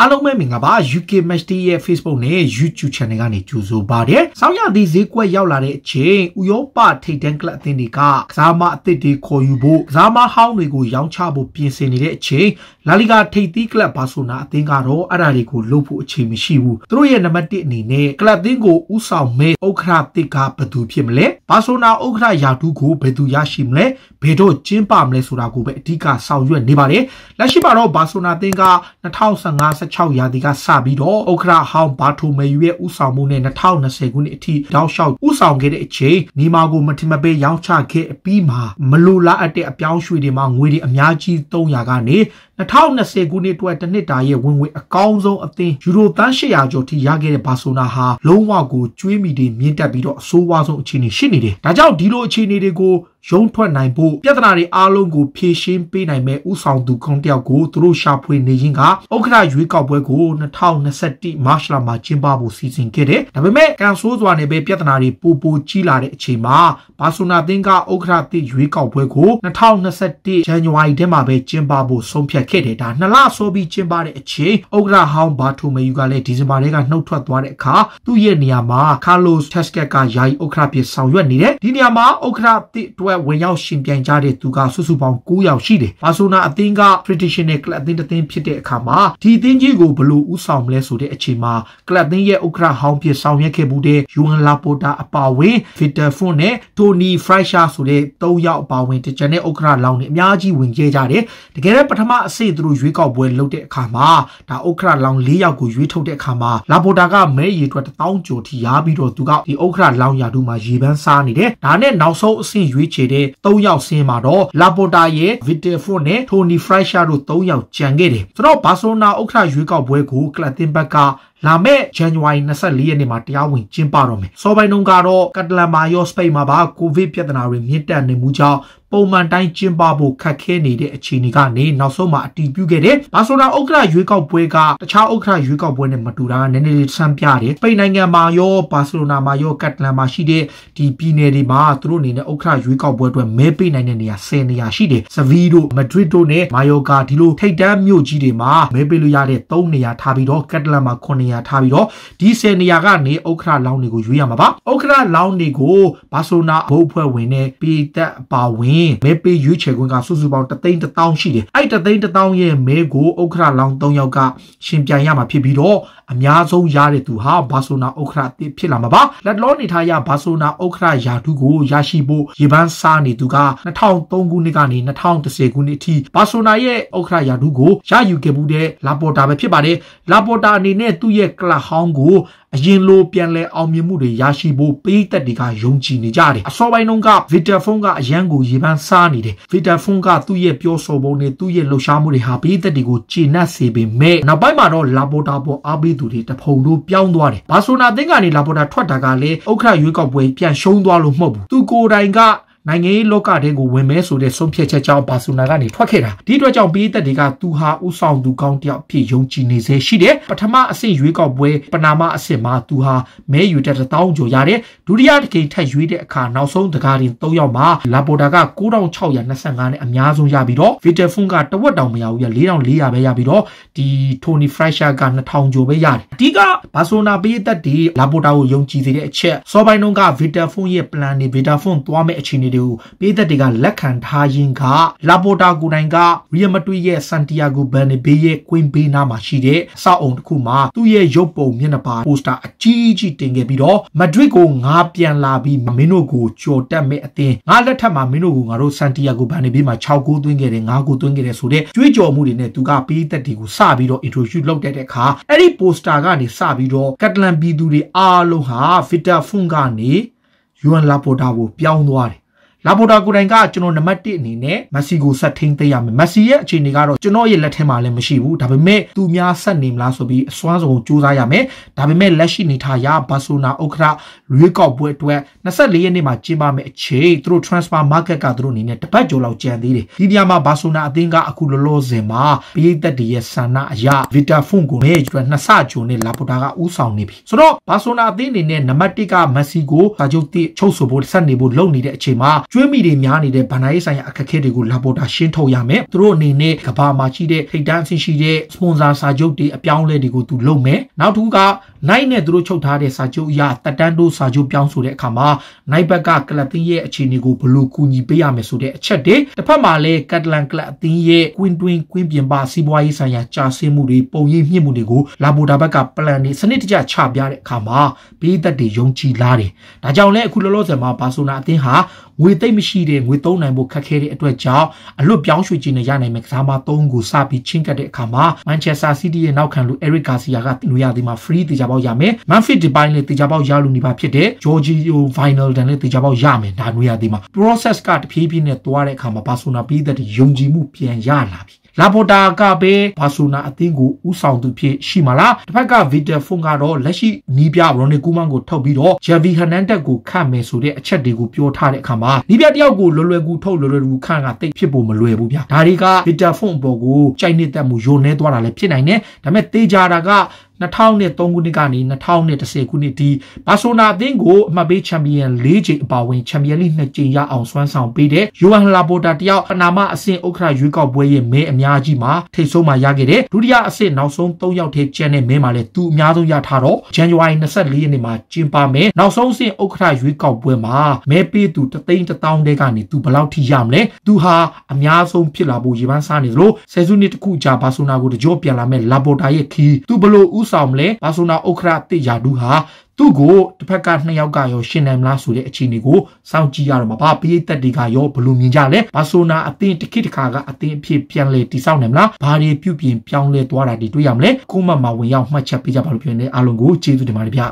အားလုံးပဲမင်္ဂလာပါ UK Match Day ရဲ့ Facebook နဲ့ YouTube Channel ကနေကြိုဆိုပါတယ်။ဆောင်းရသည့်ဈေးကွက်ရောက်လာတဲ့အချိန်ဥရောပထိပ်တန်းကလပ်အသင်းတွေကကစားမအသစ်တွေခေါ်ယူဖို့ကစားမဟောင်းတွေကိုရောင်းချဖို့ပြင်ဆင်နေတဲ့အချိန်လာလီဂါထိပ်သီးကလပ်ဘာဆိုနာအသင်းကတော့အဲ့ဒါတွေကိုလုပ်ဖို့အချိန်မရှိဘူး။သူတို့ရဲ့နံပါတ်1အနေနဲ့ကလပ်အသင်းကိုဥဆောင်မဲ့ဥက္ကဋ္ဌတစ်ကဘယ်သူဖြစ်မလဲ။ဘာဆိုနာဥက္ကဋ္ဌယာတူကိုဘယ်သူရရှိမလဲ။ဘယ်တော့ကျင်းပမလဲဆိုတာကိုပဲအဓိကဆောင်ရွက်နေပါတယ်။လက်ရှိမှာတော့ဘာဆိုနာအသင်းက2015 2016ရာသီကစပြီးတော့ဥက္ကရာဟောင်းဘာထိုမေယူရဲ့ဥဆောင်မှုနဲ့2020ခုနှစ်အထိတောက်လျှောက်ဥဆောင်ခဲ့တဲ့အချိန်နီမာကိုမထင်မပေးရောင်းချခဲ့ပြီးမှမလိုလားအပ်တဲ့အပြောင်းရွှေ့တွေမှာငွေတွေအများကြီး300ကနေ2020ခုနှစ်အတွက်တစ်နှစ်တာရဲ့ဝင်ငွေအကောင်းဆုံးအသင်းယူရိုသန်း800ကျော်ထိရခဲ့တဲ့ဘာဆိုနာဟာလုံးဝကိုကျွေးမိတွေမြင့်တက်ပြီးတော့အဆိုးဝါးဆုံးအခြေအနေရှိနေတယ်။ဒါကြောင့်ဒီလိုအခြေအနေတွေကိုရုံးထွက်နိုင်ဖို့ပြဿနာတွေအားလုံးကိုဖြေရှင်းပေးနိုင်မဲ့ဥဆောင်သူခေါင်းတယောက်ကိုသူတို့ရှာဖွေနေရင်းကဥက္ကဋ္ဌရွေးကောက်ပွဲကို2021မတ်လမှာကျင်းပဖို့စီစဉ်ခဲ့တယ်။ဒါပေမဲ့ကန်ဆိုးစွာနဲ့ပဲပြဿနာတွေပိုပိုကြီးလာတဲ့အချိန်မှာဘာဆိုနာသင်းကဥက္ကဋ္ဌသစ်ရွေးကောက်ပွဲကို2021ဇန်နဝါရီထဲမှာပဲကျင်းပဖို့ဆုံးဖြတ်ခဲ့တယ်ဒါနှစ်လဆိုပြီးကျင်းပတဲ့အချိန်ဥက္ကရာဟောင်းဘာထိုမေယူကလည်းဒီဇင်ဘာလကနှုတ်ထွက်သွားတဲ့အခါသူ့ရဲ့နေရာမှာကာလိုစ်တက်စကက်ကယာယီဥက္ကရာဖြစ်ဆောင်ရွက်နေတယ်ဒီနေရာမှာဥက္ကရာတိအတွက်ဝင်ရောက်ရှင်ပြိုင်ကြတဲ့သူကစုစုပေါင်း9ယောက်ရှိတယ်ဘာဆိုနာအသင်းက traditional club အသင်းတစ်သင်းဖြစ်တဲ့အခါမှာဒီအသင်းကြီးကိုဘလို့ဦးဆောင်မလဲဆိုတဲ့အချိန်မှာကလပ်သင်းရဲ့ဥက္ကရာဟောင်းဖြစ်ဆောင်ရွက်ခဲ့မှုတဲ့ယူဝန်လာပိုတာအပါဝင်ဗီတာဖွန်နဲ့တိုနီဖရိုက်ရှာဆိုတဲ့၃ယောက်အပါဝင်တကြံတဲ့ဥက္ကရာလောင်းတွေအများကြီးဝင်ခဲ့ကြတယ်တကယ်တော့ပထမအစစေ့သူတို့ရွေးကောက်ပွဲလုပ်တဲ့အခါမှာဒါဥက္ကရာလောင်၄ယောက်ကိုရွေးထုတ်တဲ့အခါမှာလာပိုတာကမဲရေအတွက်တောင်းကျော်ထိရပြီးတော့သူကဒီဥက္ကရာလောင်ရာတို့မှာရေပန်းစားနေတယ်ဒါနဲ့နောက်ဆုံးအဆင့်ရွေးချယ်တဲ့၃ယောက်ဆင်းမှာတော့လာပိုတာရဲ့ Vital Fort နဲ့ Tony Fraser တို့၃ယောက်ကြံခဲ့တယ်ဆိုတော့ဘာဆိုနာဥက္ကရာရွေးကောက်ပွဲကိုကလတ်တင်ဘက်ကလာမယ့်ဇန်နဝါရီ24ရက်နေ့မှာတရားဝင်ကျင်းပတော့မယ်။စော်ပိုင်းတုန်းကတော့ကတ်တလန်မာရော့စပိတ်မှာပါကိုဗစ်ပြဿနာတွေမြင့်တက်နေမှုကြောင့်ပုံမှန်တိုင်းကျင်းပဖို့ခက်ခဲနေတဲ့အခြေအနေကနေနောက်ဆုံးမှာအတည်ပြုခဲ့တဲ့ဘာဆိုလာဥက္ကဋရွေးကောက်ပွဲကတခြားဥက္ကဋရွေးကောက်ပွဲနဲ့မတူတာကနည်းနည်းလေးဆန်းပြတယ်။ပိန်နိုင်ငံမှာရောဘာဆိုလိုနာမှာရောကတ်တလန်မှာရှိတဲ့ဒီပြည်နယ်တွေမှာသူတို့အနေနဲ့ဥက္ကဋရွေးကောက်ပွဲအတွက်မဲပေးနိုင်တဲ့နေရာ10နေရာရှိတယ်။ဆဗီတို့မဒရစ်တို့နဲ့မာယောကာဒီလိုထိပ်တန်းမြို့ကြီးတွေမှာမဲပေးလို့ရတဲ့3နေရာထားပြီးတော့ကတ်တလန်မှာ9နေနေရာထားပြီးတော့ဒီ10နေရာကနေဥက္ကဋ္ဌလောင်းတွေကိုရွေးရမှာပါဥက္ကဋ္ဌလောင်းတွေကိုဘာဆိုနာဘုတ်ဖွဲ့ဝင်နဲ့ပြည်သက်အပါဝင်မဲပေးရွေးချယ်ခွင့်ကစုစုပေါင်းတသိန်းတထောင်ရှိတယ်အဲ့တသိန်းတထောင်ရဲ့မဲကိုဥက္ကဋ္ဌလောင်း3ယောက်ကရှင်ပြိုင်ရမှာဖြစ်ပြီးတော့အများဆုံးရတဲ့သူဟာဘာဆိုနာဥက္ကဋ္ဌဖြစ်လာမှာပါလက်လောနေထားရဘာဆိုနာဥက္ကဋ္ဌယာတုကိုရရှိဖို့ရေပန်းစားနေသူက2003ခုနှစ်ကနေ2010ခုနှစ်အထိဘာဆိုနာရဲ့ဥက္ကဋ္ဌယာတုကိုရယူခဲ့မှုတဲ့လာပေါ်တာပဲဖြစ်ပါတယ်လာပေါ်တာအနေနဲ့သူ့ရဲ့ကလပ်ဟောင်းကိုအရင်လိုပြန်လဲအောင်မြင်မှုတွေရရှိဖို့ပေးသက်တွေကယုံကြည်နေကြတယ်အစောပိုင်းတုန်းက Victor Font ကအရန်ကိုရေပန်းစားနေတယ် Victor Font ကသူ့ရဲ့ပြောဆိုပုံနဲ့သူ့ရဲ့လှုပ်ရှားမှုတွေဟာပေးသက်တွေကိုကျေနပ်စေပေမဲ့နောက်ပိုင်းမှာတော့ Laporta ပေါ်အားပေးသူတွေတဖုံတို့ပြောင်းသွားတယ်ဘာဆိုနာသင်းကနေ Laporta ထွက်တာကလည်းဥက္ကဋ္ဌရွေးကောက်ပွဲပြန်ရှုံးသွားလို့မဟုတ်ဘူးသူကိုယ်တိုင်ကနိုင်ငံရေးလောကထဲကိုဝင်မဲဆိုတဲ့ဆုံးဖြတ်ချက်ကြောင့်ဘာစီလိုနာကနေထွက်ခဲ့တာဒီအတွက်ကြောင့်ပြည်သက်တွေကသူဟာဥဆောင်သူကောင်းတယောက်ဖြစ်ယုံကြည်နေစေရှိတယ်ပထမအဆင့်ရွေးကောက်ပွဲပနာမအဆင့်မှာသူဟာမဲယူတဲ့တောင်းကျော်ရတဲ့ဒုတိယတစ်ကြိမ်ထပ်ရွေးတဲ့အခါနောက်ဆုံးတကားရင်၃ရောက်မှာလာပိုတာက9625နဲ့အများဆုံးရပြီးတော့ Victor Fun ကတဝက်တောင်မရဘူးရ4400ပဲရပြီးတော့ဒီ Tony Fresher က2000ကျော်ပဲရတယ်အဓိကဘာဆိုနာပြည်သက်တွေလာပိုတာကိုယုံကြည်စေတဲ့အချက်စောပိုင်းတုန်းက Victor Fun ရဲ့ plan တွေ Victor Fun သွားမဲ့အခြေအနေတွေကိုပြည်သက်တွေကလက်ခံထားရင်းကလာပိုတာကိုတိုင်ကရီယမတွီရဲ့ဆန်တီယာဂိုဘန်နီဘေးရဲ့ကွင်းဘေးနားမှာရှိတဲ့အဆောက်အုံတစ်ခုမှာသူ့ရဲ့ရုပ်ပုံမျက်နှာပါပိုစတာအကြီးကြီးတင်ခဲ့ပြီးတော့မက်ဒရစ်ကိုငါပြန်လာပြီးမင်းတို့ကိုကြော်တက်မဲ့အသင်းငါလက်ထက်မှာမင်းတို့ကိုငါတို့ဆန်တီယာဂိုဘန်နီဘေးမှာ6ဂိုးသွင်းခဲ့တယ်9ဂိုးသွင်းခဲ့တယ်ဆိုတဲ့ကြွေးကြော်မှုတွေနဲ့သူကပြည်သက်တွေကိုစပြီးတော့ introduce လုပ်တဲ့အခါအဲ့ဒီပိုစတာကနေစပြီးတော့ကတ်လန်ပြည်သူတွေအားလုံးဟာဗစ်တာဖုန်ကနေယူအန်လာပိုတာကိုပြောင်းသွားတယ်လာပိုတာကိုတိုင်ကကျွန်တော်နံပါတ်1အနေနဲ့မက်ဆီကိုဆက်ထိန်းသိမ်းရမယ်မက်ဆီရဲ့အခြေအနေကတော့ကျွန်တော်ရဲ့လက်ထက်မှာလည်းမရှိဘူးဒါပေမဲ့သူများဆက်နေမလားဆိုပြီးအစွမ်းဆုံးစူးစမ်းရမယ်ဒါပေမဲ့လက်ရှိနေထားရာဘာဆိုနာဥက္ကဋ္ဌရွေးကောက်ပွဲအတွက်24ရက်နေ့မှာကျင်းပမယ့်အချိန်သူတို့ transfer market ကသူတို့အနေနဲ့တပတ်ကျော်လောက်ကျန်သေးတယ်ဒီနေရာမှာဘာဆိုနာအသင်းကအခုလောလောဆယ်မှာပြည်သက်တည်းရဲ့ဆန္ဒအရဗီတာဖုန်ကိုမဲကျွတ်နှစ်ဆကျော်နဲ့လာပိုတာကဦးဆောင်နေပြီဆိုတော့ဘာဆိုနာအသင်းအနေနဲ့နံပါတ်1ကမက်ဆီကိုစာချုပ်1ချုပ်ဆိုဖို့ဆက်နေဖို့လုပ်နေတဲ့အချိန်မှာကျွေးမိတွေများနေတဲ့ဗန်နာရေးဆိုင်ရာအခက်အခဲတွေကိုလာပေါ်တာရှင်းထုတ်ရမယ်သူတို့အနေနဲ့ကဘာမှာရှိတဲ့ထိတ်တန်းဆင်ရှိတဲ့စပွန်ဆာစာချုပ်တွေအပြောင်းအလဲတွေကိုသူလုပ်မယ်နောက်တစ်ခုကနိုင်နဲ့သူတို့ချုပ်ထားတဲ့စာချုပ်အရတက်တန်းတို့စာချုပ်ပြောင်းဆိုတဲ့အခါမှာနိုင်ဘက်ကကလပ်သင်းရဲ့အခြေအနေကိုဘယ်လိုကူညီပေးရမယ်ဆိုတဲ့အချက်တွေတစ်ဖက်မှာလည်းကက်တလန်ကလပ်အသင်းရဲ့ကွင်းတွင်းကွင်းပြင်ပစီးပွားရေးဆိုင်ရာကြာဆင်းမှုတွေပုံရိပ်မြင့်မှုတွေကိုလာဘိုတာဘက်ကပလန်တွေစနစ်တကျချပြတဲ့အခါမှာပေးသက်တွေယုံကြည်လာတယ်။ဒါကြောင့်လည်းအခုလောလောဆယ်မှာဘာဆိုနာအသင်းဟာငွေသိမ့်မရှိတဲ့ငွေသုံးနိုင်ဖို့ခက်ခဲတဲ့အတွက်ကြောင့်အလွတ်ပြောင်းရွှေ့ခြင်းနဲ့ရနိုင်မယ့်ကစားမသုံးကိုစပြီးချင်းကပ်တဲ့အခါမှာ Manchester City ရဲ့နောက်ခံလူ Eric Garcia ကလူရသည်မှာ free တေချာပေါပေါက်ရမယ်။ Memphis Depay လည်းတေချာပေါက်ရလို့နေပါဖြစ်တယ်။ Giorgio Wijnaldum လည်းတေချာပေါက်ရမယ်ဒါနွေရသေးမှာ process ကတဖြည်းဖြည်းနဲ့သွားတဲ့အခါမှာ Barcelona ပြည်သက်ယုံကြည်မှုပြန်ရလာပြီ။လာပေါ်တာကပဲဘာဆိုနာအသင်းကိုဥဆောင်သူဖြစ်ရှိမှာလားတစ်ဖက်ကဗီတာဖွန်ကတော့လက်ရှိနီးပြရိုနီကူမန်ကိုထုတ်ပြီးတော့ဂျာဗီဟန်နန်တက်ကိုခတ်မယ်ဆိုတဲ့အချက်တွေကိုပြောထားတဲ့အခါမှာနီးပြတယောက်ကိုလွယ်လွယ်ကူထုတ်လွယ်လွယ်ကူခန့်ကတိတ်ဖြစ်ဖို့မလွယ်ဘူးဗျာဒါတွေကဗီတာဖွန်ပေါ်ကိုကြိုက်နေတတ်မှုယုံနေသွားတာလည်းဖြစ်နိုင်တယ်ဒါပေမဲ့တေးကြတာက2003ခုနှစ်ကနေ2010ခုနှစ်ဒီဘာဆိုနာအသင်းကိုအမှတ်ပေးချန်ပီယံ၄ချိန်အပါအဝင်ချန်ပီယံလိ2ချိန်ရအောင်စွမ်းဆောင်ပေးတဲ့ယိုဟန်လာပိုတာတယောက်အနာမအဆင့်ဥက္ကရာရွေးကောက်ပွဲရဲ့မဲအများကြီးမှာထိတ်ဆုံးမှရခဲ့တယ်ဒုတိယအဆင့်နောက်ဆုံး၃ရောက်ထဲကျန်တဲ့မဲမှာလည်းသူအများဆုံးရထားတော့ဇန်နဝါရီ24ရက်နေ့မှာကျင်းပမယ်နောက်ဆုံးအဆင့်ဥက္ကရာရွေးကောက်ပွဲမှာမဲပေးသူတသိန်းတထောင်တဲကနေသူဘယ်လောက်ထိရမလဲသူဟာအများဆုံးဖြစ်လာဖို့ရေပန်းစားနေသလိုဆယ်စုနှစ်တခုကြာဘာဆိုနာကိုတကြောပြန်လာမဲ့လာပိုတာရဲ့ခီးသူဘလို့ဦးဦးဆောင်မလဲဘာဆိုနာဥက္ခရာတိယာဒူဟာသူ့ကိုတစ်ဖက်ကနှစ်ယောက်ကရောရှင်နိုင်မလားဆိုတဲ့အခြေအနေကိုစောင့်ကြည့်ရတော့မှာပါပရိသတ်တွေကရောဘယ်လိုမြင်ကြလဲဘာဆိုနာအသင်းတစ်ခေတ်တစ်ခါကအသင်းအဖြစ်ပြန်လဲတိဆောက်နိုင်မလားဘာတွေပြုပြင်ပြောင်းလဲသွားတာတွေတွေ့ရမလဲကိုမမဝင်ရောက်မှတ်ချက်ပေးကြပါလို့ပြောနေအားလုံးကိုကျေးဇူးတင်ပါတယ်ဗျ